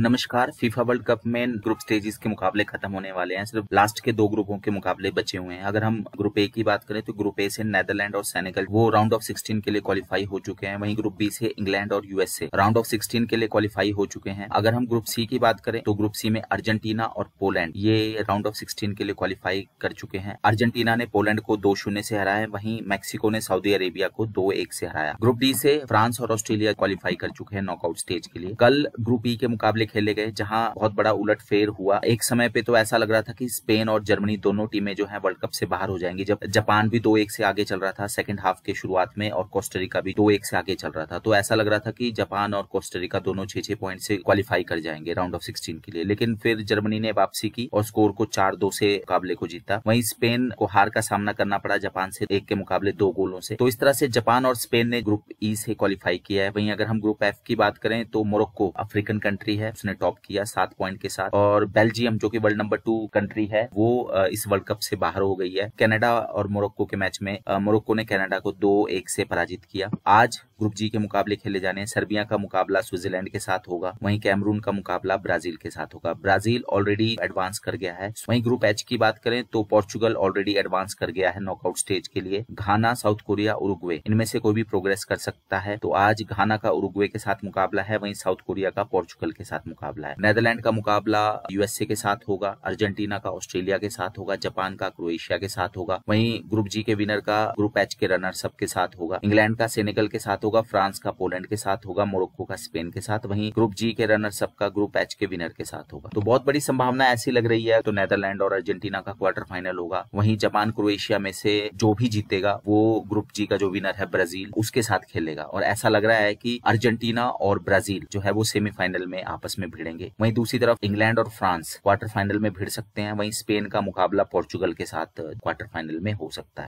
नमस्कार FIFA world cup में group stages के मुकाबले खत्म होने वाले हैं सिर्फ लास्ट के दो ग्रुपों के मुकाबले बचे हुए हैं अगर हम ग्रुप ए की बात करें तो ग्रुप ए से नेदरलैंड और सेनेगल वो राउंड ऑफ सिक्सटीन के लिए क्वालिफाई हो चुके हैं वहीं ग्रुप बी से इंग्लैंड और यूएसए राउंड ऑफ सिक्सटीन के लिए क्वालिफाई हो चुके हैं अगर हम ग्रुप सी की बात करें तो ग्रुप सी में अर्जेंटीना और पोलैंड ये राउंड ऑफ सिक्सटीन के लिए क्वालिफाई कर चुके हैं अर्जेंटीना ने पोलैंड को दो शून्य से हराया वहीं मैक्सिको ने सऊदी अरेबिया को दो एक से हराया ग्रुप डी से फ्रांस और ऑस्ट्रेलिया क्वालिफाई कर चुके हैं नॉकआउट स्टेज के लिए कल ग्रुप ई e के मुकाबले खेले गए जहां बहुत बड़ा उलट फेर हुआ एक समय पे तो ऐसा लग रहा था कि स्पेन और जर्मनी दोनों टीमें जो है वर्ल्ड कप से बाहर हो जाएंगी जब जापान भी दो एक से आगे चल रहा था सेकंड हाफ के शुरुआत में और कोस्टरिका भी दो एक से आगे चल रहा था तो ऐसा लग रहा था कि जापान और कोस्टरिका दोनों छह छह पॉइंट से क्वालिफाई कर जाएंगे राउंड ऑफ सिक्सटीन के लिए लेकिन फिर जर्मनी ने वापसी की और स्कोर को चार दो से मुकाबले को जीता वहीं स्पेन को हार का सामना करना पड़ा जापान से एक के मुकाबले दो गोलों से तो इस तरह से जापान और स्पेन ने ग्रुप ई e से क्वालिफाई किया है वहीं अगर हम ग्रुप एफ की बात करें तो मोरक्को अफ्रीकन कंट्री है फ्रांस ने टॉप किया सात पॉइंट के साथ और बेल्जियम जो कि वर्ल्ड नंबर टू कंट्री है वो इस वर्ल्ड कप से बाहर हो गई है कनाडा और मोरक्को के मैच में मोरक्को ने कनाडा को दो एक से पराजित किया आज ग्रुप जी के मुकाबले खेले जाने हैं सर्बिया का मुकाबला स्विट्जरलैंड के साथ होगा वहीं कैमरून का मुकाबला ब्राजील के साथ होगा ब्राजील ऑलरेडी एडवांस कर गया है वहीं ग्रुप एच की बात करें तो पोर्चुगल ऑलरेडी एडवांस कर गया है नॉकआउट स्टेज के लिए घाना साउथ कोरिया उरुग्वे इनमें से कोई भी प्रोग्रेस कर सकता है तो आज घाना का उरुग्वे के साथ मुकाबला है वहीं साउथ कोरिया का पोर्चुगल के साथ मुकाबला है नेदरलैंड का मुकाबला यूएसए के साथ होगा अर्जेंटीना का ऑस्ट्रेलिया के साथ होगा जापान का क्रोएशिया के साथ होगा वहीं ग्रुप जी के विनर का ग्रुप एच के रनर सब के साथ होगा इंग्लैंड का सेनेगल के साथ होगा फ्रांस का पोलैंड के साथ होगा मोरक्को का स्पेन के साथ वहीं ग्रुप जी के रनर सब का ग्रुप एच के विनर के साथ होगा तो बहुत बड़ी संभावना ऐसी लग रही है तो नेदरलैंड और अर्जेंटीना का क्वार्टर फाइनल होगा वहीं जापान क्रोएशिया में से जो भी जीतेगा वो ग्रुप जी का जो विनर है ब्राजील उसके साथ खेलेगा और ऐसा लग रहा है कि अर्जेंटीना और ब्राजील जो है वो सेमीफाइनल में आपस में भिड़ेंगे वहीं दूसरी तरफ इंग्लैंड और फ्रांस क्वार्टर फाइनल में भिड़ सकते हैं वहीं स्पेन का मुकाबला पोर्चुगल के साथ क्वार्टर फाइनल में हो सकता है